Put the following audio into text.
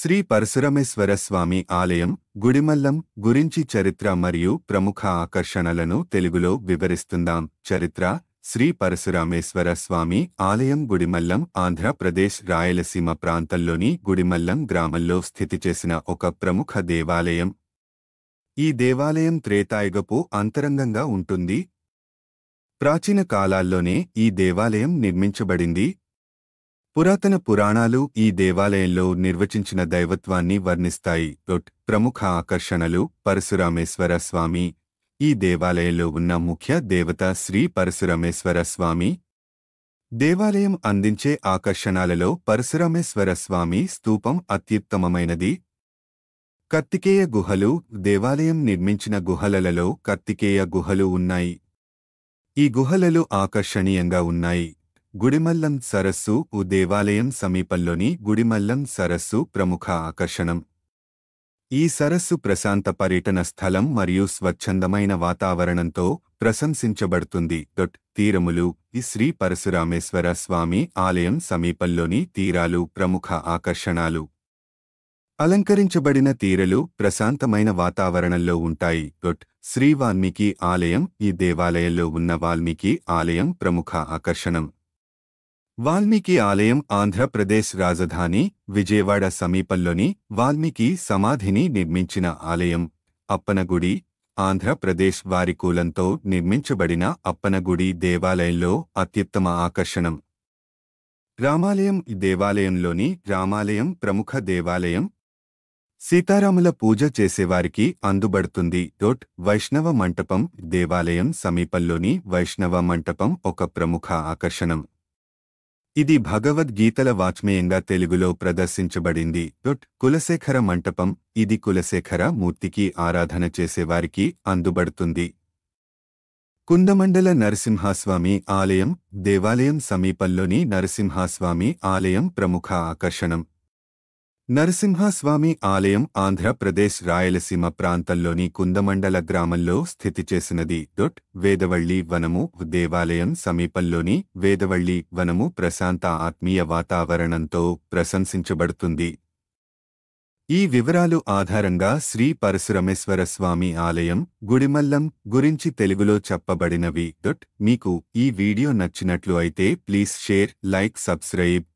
శ్రీ పరశురమేశ్వర స్వామి ఆలయం గుడిమల్లం గురించి చరిత్ర మరియు ప్రముఖ ఆకర్షణలను తెలుగులో వివరిస్తుందాం చరిత్ర శ్రీ పరశురామేశ్వర స్వామి ఆలయం గుడిమల్లం ఆంధ్రప్రదేశ్ రాయలసీమ ప్రాంతంలోని గుడిమల్లం గ్రామంలో స్థితి చేసిన ఒక ప్రముఖ దేవాలయం ఈ దేవాలయం త్రేతాయుగపు అంతరంగంగా ఉంటుంది ప్రాచీన కాలాల్లోనే ఈ దేవాలయం నిర్మించబడింది పురాతన పురాణాలు ఈ దేవాలయంలో నిర్వచించిన దైవత్వాన్ని వర్ణిస్తాయి ప్రముఖ ఆకర్షణలు పరశురామేశ్వర స్వామి ఈ దేవాలయంలో ఉన్న ముఖ్య దేవత శ్రీ పరశురామేశ్వర స్వామి దేవాలయం అందించే ఆకర్షణాలలో పరశురామేశ్వర స్వామి స్తూపం అత్యుత్తమమైనది కర్తికేయ గుహలు దేవాలయం నిర్మించిన గుహలలో కర్తికేయ గుహలు ఉన్నాయి ఈ గుహలలు ఆకర్షణీయంగా ఉన్నాయి గుడిమల్లం సరస్సు ఉ దేవాలయం సమీపంలోని గుడిమల్లం సరస్సు ప్రముఖ ఆకర్షణం ఈ సరస్సు ప్రశాంత పర్యటన స్థలం మరియు స్వచ్ఛందమైన వాతావరణంతో ప్రశంసించబడుతుంది దొట్ తీరములు ఈ శ్రీ పరశురామేశ్వర స్వామి ఆలయం సమీపంలోని తీరాలు ప్రముఖ ఆకర్షణాలు అలంకరించబడిన తీరలు ప్రశాంతమైన వాతావరణంలో ఉంటాయి దొట్ శ్రీ వాల్మీకి ఆలయం ఈ దేవాలయంలో ఉన్న వాల్మీకి ఆలయం ప్రముఖ ఆకర్షణం వాల్మీకి ఆలయం ఆంధ్రప్రదేశ్ రాజధాని విజయవాడ సమీపంలోని వాల్మీకి సమాధిని నిర్మించిన ఆలయం అప్పనగుడి ఆంధ్రప్రదేశ్ వారి కూలంతో నిర్మించబడిన అప్పనగుడి దేవాలయంలో అత్యుత్తమ ఆకర్షణం రామాలయం దేవాలయంలోని రామాలయం ప్రముఖ దేవాలయం సీతారాముల పూజ చేసేవారికి అందుబడుతుంది డోట్ వైష్ణవ మంటపం దేవాలయం సమీపంలోని వైష్ణవ మంటపం ఒక ప్రముఖ ఆకర్షణం ఇది భగవద్గీతల వాచ్మేయంగా తెలుగులో ప్రదర్శించబడింది డొట్ కులశేఖర మంటపం ఇది కులశేఖర మూర్తికి ఆరాధన చేసేవారికి అందుబడుతుంది కుందమండల నరసింహస్వామి ఆలయం దేవాలయం సమీపంలోని నరసింహస్వామి ఆలయం ప్రముఖ ఆకర్షణం నరసింహస్వామి ఆలయం ఆంధ్రప్రదేశ్ రాయలసీమ ప్రాంతంలోని కుందమండల గ్రామంలో స్థితి చేసినది డొట్ వేదవళ్లి వనము దేవాలయం సమీపంలోని వేదవళ్లి వనము ప్రశాంత ఆత్మీయ వాతావరణంతో ప్రశంసించబడుతుంది ఈ వివరాలు ఆధారంగా శ్రీ పరశురమేశ్వర స్వామి ఆలయం గుడిమల్లం గురించి తెలుగులో చెప్పబడినవి డొట్ మీకు ఈ వీడియో నచ్చినట్లు అయితే ప్లీజ్ షేర్ లైక్ సబ్స్క్రైబ్